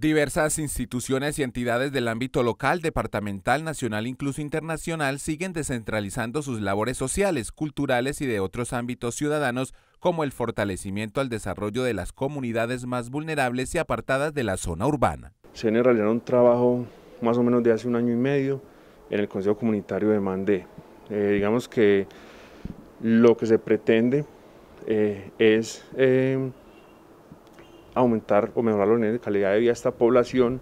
Diversas instituciones y entidades del ámbito local, departamental, nacional, incluso internacional, siguen descentralizando sus labores sociales, culturales y de otros ámbitos ciudadanos, como el fortalecimiento al desarrollo de las comunidades más vulnerables y apartadas de la zona urbana. Se han realizado un trabajo más o menos de hace un año y medio en el Consejo Comunitario de Mandé. Eh, digamos que lo que se pretende eh, es... Eh, aumentar o mejorar la calidad de vida de esta población,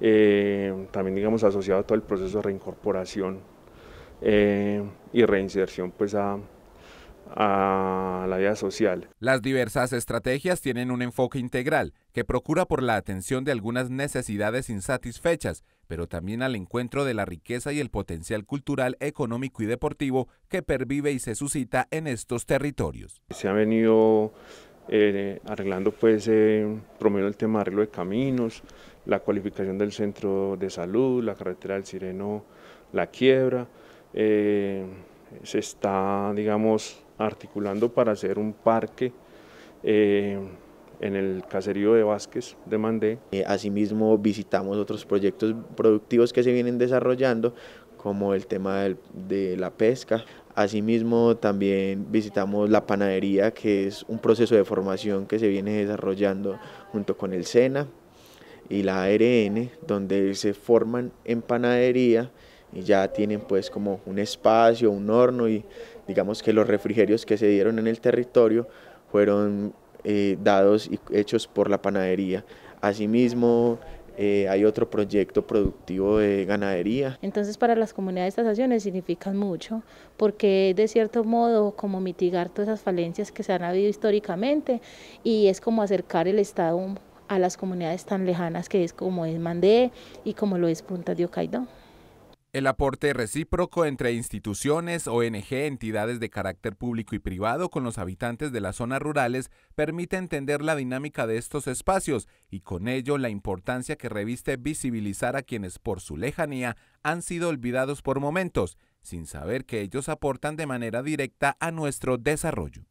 eh, también digamos asociado a todo el proceso de reincorporación eh, y reinserción pues a, a la vida social. Las diversas estrategias tienen un enfoque integral que procura por la atención de algunas necesidades insatisfechas, pero también al encuentro de la riqueza y el potencial cultural, económico y deportivo que pervive y se suscita en estos territorios. Se ha venido eh, arreglando pues eh, el tema de arreglo de caminos, la cualificación del centro de salud, la carretera del Sireno, la quiebra. Eh, se está, digamos, articulando para hacer un parque eh, en el caserío de Vázquez de Mandé. asimismo, visitamos otros proyectos productivos que se vienen desarrollando, como el tema de la pesca. Asimismo, también visitamos la panadería, que es un proceso de formación que se viene desarrollando junto con el SENA y la ARN, donde se forman en panadería y ya tienen pues como un espacio, un horno y digamos que los refrigerios que se dieron en el territorio fueron eh, dados y hechos por la panadería. Asimismo, eh, hay otro proyecto productivo de ganadería. Entonces para las comunidades estas estaciones significan mucho, porque de cierto modo como mitigar todas esas falencias que se han habido históricamente y es como acercar el Estado a las comunidades tan lejanas que es como es Mandé y como lo es Punta de Ocaidón. El aporte recíproco entre instituciones, ONG, entidades de carácter público y privado con los habitantes de las zonas rurales permite entender la dinámica de estos espacios y con ello la importancia que reviste visibilizar a quienes por su lejanía han sido olvidados por momentos, sin saber que ellos aportan de manera directa a nuestro desarrollo.